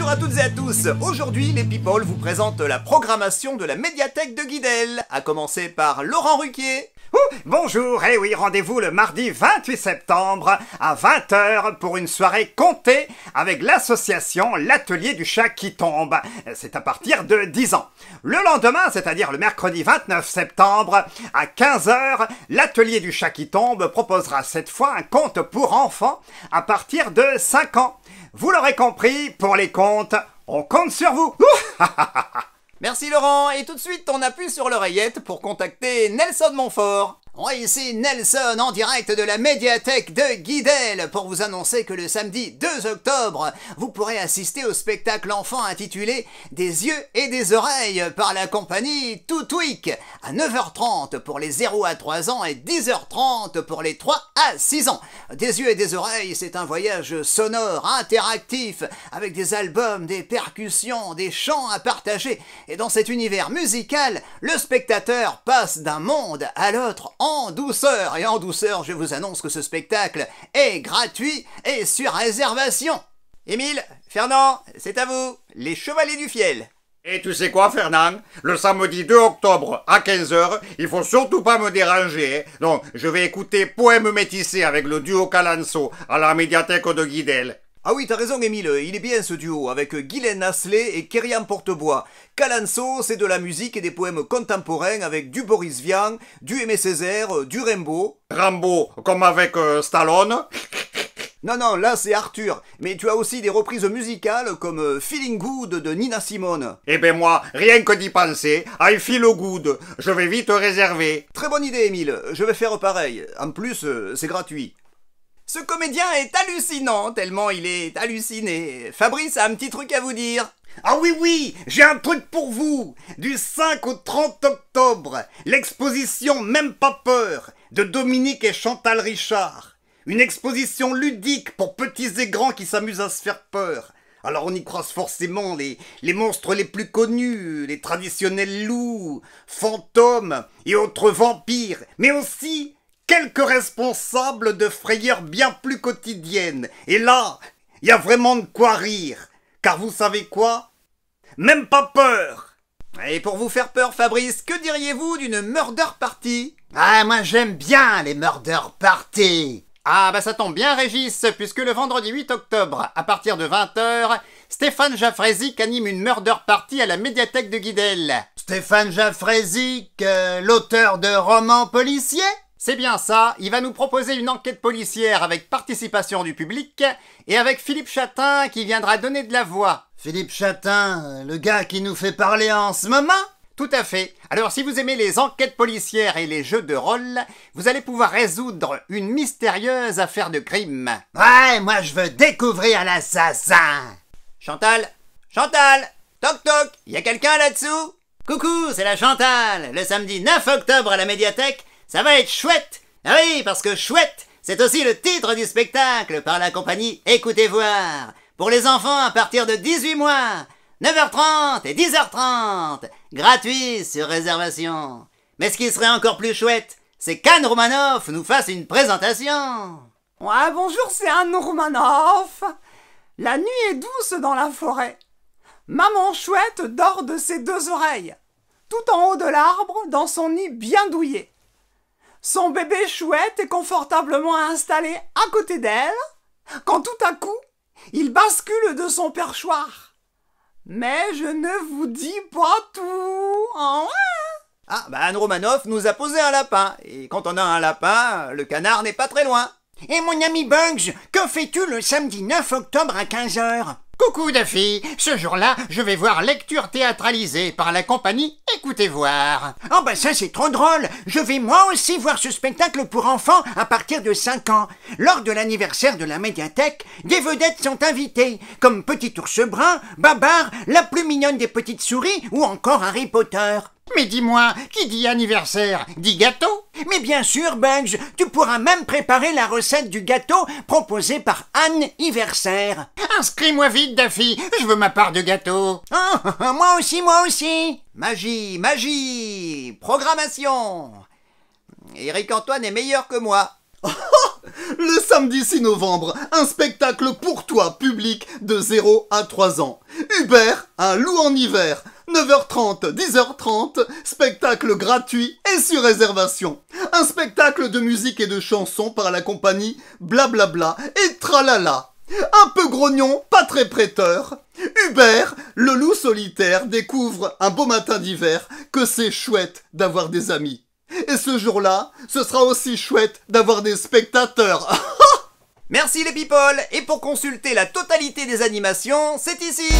Bonjour à toutes et à tous Aujourd'hui, les People vous présentent la programmation de la médiathèque de Guidel, à commencer par Laurent Ruquier Bonjour, et eh oui, rendez-vous le mardi 28 septembre à 20h pour une soirée comptée avec l'association L'Atelier du Chat qui tombe. C'est à partir de 10 ans. Le lendemain, c'est-à-dire le mercredi 29 septembre, à 15h, l'Atelier du Chat qui tombe proposera cette fois un conte pour enfants à partir de 5 ans. Vous l'aurez compris, pour les comptes, on compte sur vous. Merci Laurent, et tout de suite on appuie sur l'oreillette pour contacter Nelson Montfort. Oui, ici Nelson en direct de la médiathèque de Guidel pour vous annoncer que le samedi 2 octobre, vous pourrez assister au spectacle enfant intitulé Des yeux et des oreilles par la compagnie Toutweek à 9h30 pour les 0 à 3 ans et 10h30 pour les 3 à 6 ans. Des yeux et des oreilles, c'est un voyage sonore, interactif, avec des albums, des percussions, des chants à partager. Et dans cet univers musical, le spectateur passe d'un monde à l'autre en douceur. Et en douceur, je vous annonce que ce spectacle est gratuit et sur réservation. Émile, Fernand, c'est à vous, les Chevaliers du Fiel. Et tu sais quoi, Fernand Le samedi 2 octobre à 15h, il faut surtout pas me déranger. Donc, je vais écouter Poème métissé avec le duo Calanso à la médiathèque de Guidel. Ah oui, t'as raison, Emile. il est bien ce duo, avec Guylaine Asselet et Kerian Portebois. Calanso, c'est de la musique et des poèmes contemporains avec du Boris Vian, du Aimé Césaire, du Rimbaud. Rambo, comme avec euh, Stallone non, non, là c'est Arthur, mais tu as aussi des reprises musicales comme euh, Feeling Good de Nina Simone. Eh ben moi, rien que d'y penser, I feel good, je vais vite réserver. Très bonne idée, Émile, je vais faire pareil. En plus, euh, c'est gratuit. Ce comédien est hallucinant, tellement il est halluciné. Fabrice a un petit truc à vous dire. Ah oui, oui, j'ai un truc pour vous. Du 5 au 30 octobre, l'exposition Même pas peur de Dominique et Chantal Richard. Une exposition ludique pour petits et grands qui s'amusent à se faire peur. Alors on y croise forcément les, monstres les plus connus, les traditionnels loups, fantômes et autres vampires, mais aussi quelques responsables de frayeurs bien plus quotidiennes. Et là, il y a vraiment de quoi rire. Car vous savez quoi Même pas peur Et pour vous faire peur, Fabrice, que diriez-vous d'une murder party Ah, moi j'aime bien les murder parties ah bah ça tombe bien Régis, puisque le vendredi 8 octobre, à partir de 20h, Stéphane Jafrezic anime une murder party à la médiathèque de Guidel. Stéphane Jafrezic, euh, l'auteur de romans policiers c'est bien ça, il va nous proposer une enquête policière avec participation du public et avec Philippe Chatin qui viendra donner de la voix. Philippe Chatin, le gars qui nous fait parler en ce moment tout à fait. Alors si vous aimez les enquêtes policières et les jeux de rôle, vous allez pouvoir résoudre une mystérieuse affaire de crime. Ouais, moi je veux découvrir l'assassin. Chantal Chantal Toc toc Y a quelqu'un là-dessous Coucou, c'est la Chantal. Le samedi 9 octobre à la médiathèque, ça va être chouette. Ah oui, parce que chouette, c'est aussi le titre du spectacle par la compagnie Écoutez voir. Pour les enfants à partir de 18 mois. 9h30 et 10h30, gratuit sur réservation. Mais ce qui serait encore plus chouette, c'est qu'Anne Romanoff nous fasse une présentation. Ouais, bonjour, c'est Anne Romanoff. La nuit est douce dans la forêt. Maman chouette dort de ses deux oreilles, tout en haut de l'arbre, dans son nid bien douillé. Son bébé chouette est confortablement installé à côté d'elle, quand tout à coup, il bascule de son perchoir. Mais je ne vous dis pas tout. Hein. Ah, bah Anne Romanoff nous a posé un lapin. Et quand on a un lapin, le canard n'est pas très loin. Et mon ami Bugs, que fais-tu le samedi 9 octobre à 15h Coucou Daffy, ce jour-là, je vais voir lecture théâtralisée par la compagnie Écoutez voir. Oh bah ça c'est trop drôle, je vais moi aussi voir ce spectacle pour enfants à partir de 5 ans. Lors de l'anniversaire de la médiathèque, des vedettes sont invitées, comme Petit Ours Brun, Babar, la plus mignonne des petites souris ou encore Harry Potter. Mais dis-moi, qui dit anniversaire dit gâteau Mais bien sûr, Bugs, tu pourras même préparer la recette du gâteau proposé par Anne Inscris-moi vite, Daffy, je veux ma part de gâteau. Oh, moi aussi, moi aussi. Magie, magie, programmation. éric antoine est meilleur que moi. Le samedi 6 novembre, un spectacle pour toi public de 0 à 3 ans. Hubert, un loup en hiver, 9h30, 10h30, spectacle gratuit et sur réservation. Un spectacle de musique et de chansons par la compagnie Blablabla et Tralala. Un peu grognon, pas très prêteur. Hubert, le loup solitaire, découvre un beau matin d'hiver que c'est chouette d'avoir des amis. Et ce jour-là, ce sera aussi chouette d'avoir des spectateurs. Merci les people Et pour consulter la totalité des animations, c'est ici